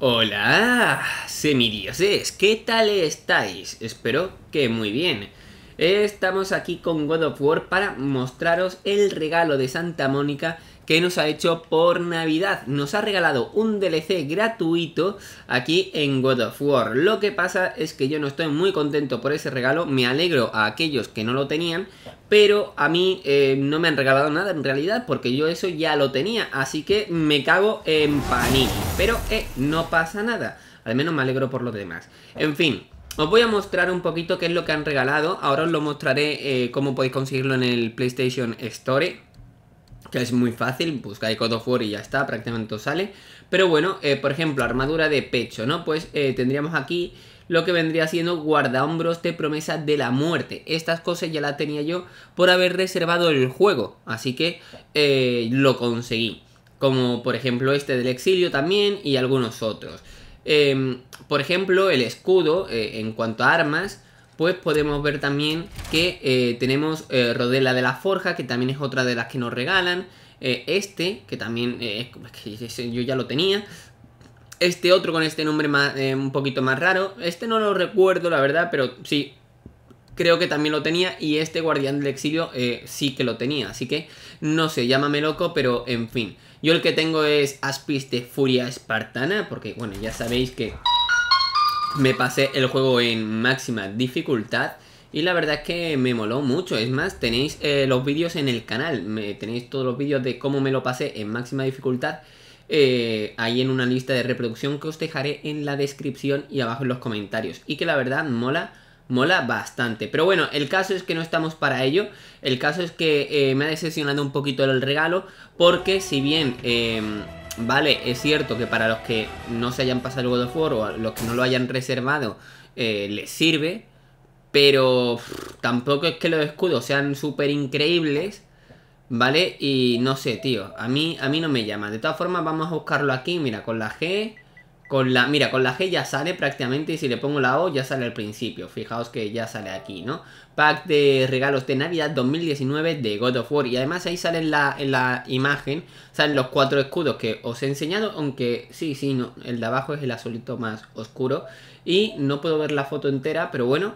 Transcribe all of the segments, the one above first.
Hola, semidioses, ¿qué tal estáis? Espero que muy bien. Estamos aquí con God of War para mostraros el regalo de Santa Mónica que nos ha hecho por Navidad. Nos ha regalado un DLC gratuito aquí en God of War. Lo que pasa es que yo no estoy muy contento por ese regalo, me alegro a aquellos que no lo tenían, pero a mí eh, no me han regalado nada en realidad porque yo eso ya lo tenía. Así que me cago en Panini. Pero eh, no pasa nada. Al menos me alegro por los demás. En fin, os voy a mostrar un poquito qué es lo que han regalado. Ahora os lo mostraré eh, cómo podéis conseguirlo en el PlayStation Store. Que es muy fácil, buscáis God of War y ya está, prácticamente sale. Pero bueno, por ejemplo, armadura de pecho, ¿no? Pues tendríamos aquí lo que vendría siendo guardahombros de promesa de la muerte. Estas cosas ya las tenía yo por haber reservado el juego, así que eh, lo conseguí. Como por ejemplo este del exilio también y algunos otros. Em, por ejemplo, el escudo eh, en cuanto a armas, pues podemos ver también que eh, tenemos Rodela de la Forja, que también es otra de las que nos regalan este, que también yo ya lo tenía, este otro con este nombre eh, un poquito más raro. Este no lo recuerdo, la verdad, pero sí, creo que también lo tenía y este guardián del exilio eh, sí que lo tenía, así que no sé, llámame loco, pero en fin. Yo el que tengo es Aspis de Furia Espartana, porque bueno, ya sabéis que me pasé el juego en máxima dificultad y la verdad es que me moló mucho, es más, tenéis eh, los vídeos en el canal, tenéis todos los vídeos de cómo me lo pasé en máxima dificultad eh, ahí en una lista de reproducción que os dejaré en la descripción y abajo en los comentarios. Y que la verdad mola, mola bastante. Pero bueno, el caso es que no estamos para ello. El caso es que eh, me ha decepcionado un poquito el regalo porque si bien... Em, vale, es cierto que para los que no se hayan pasado el God of War o los que no lo hayan reservado, eh, les sirve. Pero tampoco es que los escudos sean súper increíbles. ¿Vale? Y no sé, tío. A mí, a mí no me llama. De todas formas, vamos a buscarlo aquí. Mira, con la G. Con la, mira, con la G ya sale prácticamente y si le pongo la O ya sale al principio. Fijaos que ya sale aquí, ¿no? Pack de regalos de Navidad 2019 de God of War. Y además ahí sale en la, la imagen, salen los cuatro escudos que os he enseñado, aunque sí, sí, no, el de abajo es el azulito más oscuro. Y no puedo ver la foto entera, pero bueno,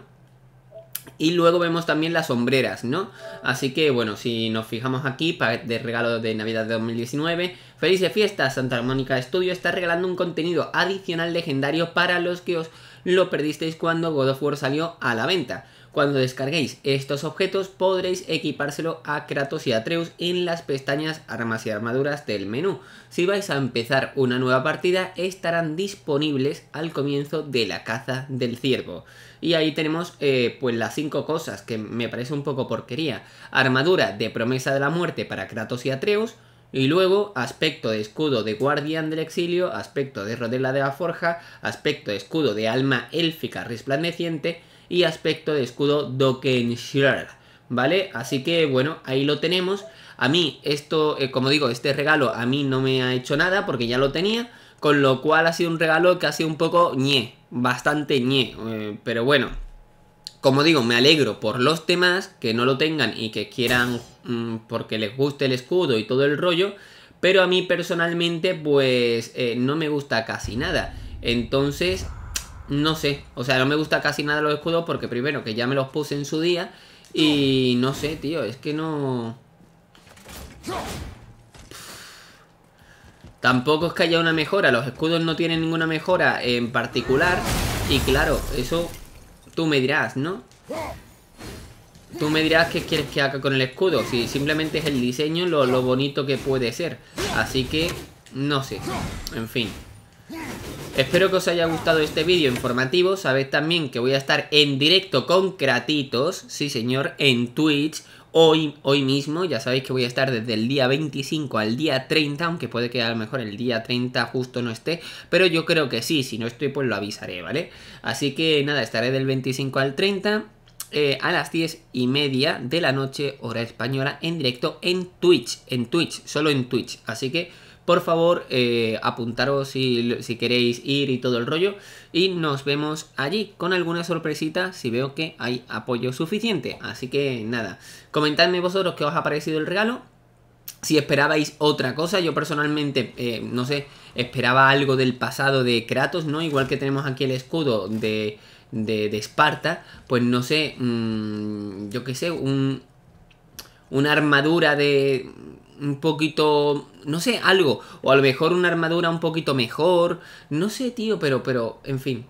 y luego vemos también las sombreras, ¿no? Así que bueno, si nos fijamos aquí, de regalo de Navidad de 2019, felices fiesta Santa Armónica Studio está regalando un contenido adicional legendario para los que os lo perdisteis cuando God of War salió a la venta. Cuando descarguéis estos objetos podréis equipárselo a Kratos y Atreus en las pestañas armas y armaduras del menú. Si vais a empezar una nueva partida estarán disponibles al comienzo de la caza del ciervo. Y ahí tenemos eh, pues las cinco cosas que me parece un poco porquería. Armadura de promesa de la muerte para Kratos y Atreus, y luego, aspecto de escudo de guardián del exilio, aspecto de rodela de la forja, aspecto de escudo de alma élfica resplandeciente y aspecto de escudo Dokenshire, ¿vale? Así que, bueno, ahí lo tenemos. A mí, esto, eh, como digo, este regalo a mí no me ha hecho nada porque ya lo tenía, con lo cual ha sido un regalo que ha sido un poco ñe, bastante ñe, eh, pero bueno, como digo, me alegro por los demás que no lo tengan y que quieran mm, porque les guste el escudo y todo el rollo, pero a mí personalmente pues eh, no me gusta casi nada. Entonces, no sé, o sea, no me gusta casi nada los escudos porque primero que ya me los puse en su día y no sé, tío, es que no... Tampoco es que haya una mejora, los escudos no tienen ninguna mejora en particular y claro, eso Tú me dirás, ¿no? Tú me dirás qué quieres que haga con el escudo. Si simplemente es el diseño, lo, bonito que puede ser. Así que, no sé. En fin. Espero que os haya gustado este vídeo informativo. Sabéis también que voy a estar en directo con Kratitos Sí, señor, en Twitch Hoy, hoy mismo, ya sabéis que voy a estar desde el día 25 al día 30, aunque puede que a lo mejor el día 30 justo no esté, pero yo creo que sí, si no estoy pues lo avisaré, ¿vale? Así que nada, estaré del 25 al 30 eh, a las 10 y media de la noche, hora española, en directo en Twitch, en Twitch, solo en Twitch. Así que por favor, eh, apuntaros si, queréis ir y todo el rollo. Y nos vemos allí con alguna sorpresita si veo que hay apoyo suficiente. Así que nada, comentadme vosotros qué os ha parecido el regalo. Si esperabais otra cosa, yo personalmente, eh, no sé, esperaba algo del pasado de Kratos, ¿no? Igual que tenemos aquí el escudo de, de, Esparta, pues no sé, mm, yo qué sé, un, una armadura de un poquito, no sé, algo. O a lo mejor una armadura un poquito mejor. No sé, tío, pero, pero, en fin.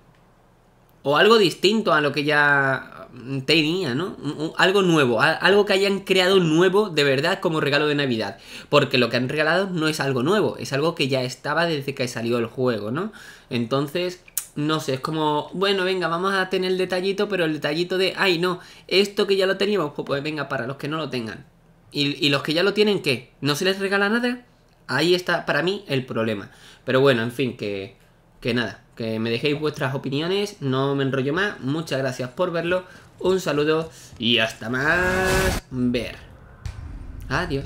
O algo distinto a lo que ya mm, tenía, ¿no? Algo nuevo, algo que hayan creado nuevo de verdad como regalo de Navidad. Porque lo que han regalado no es algo nuevo, es algo que ya estaba desde que salió el juego, ¿no? Entonces, no sé, es como, bueno, venga, vamos a tener el detallito, pero el detallito de, ay, no, esto que ya lo teníamos, pues, pues venga, para los que no lo tengan, y, los que ya lo tienen, ¿qué? ¿No se les regala nada? Ahí está para mí el problema. Pero bueno, en fin, que, que nada, que me dejéis vuestras opiniones, no me enrollo más, muchas gracias por verlo, un saludo y hasta más ver. Adiós.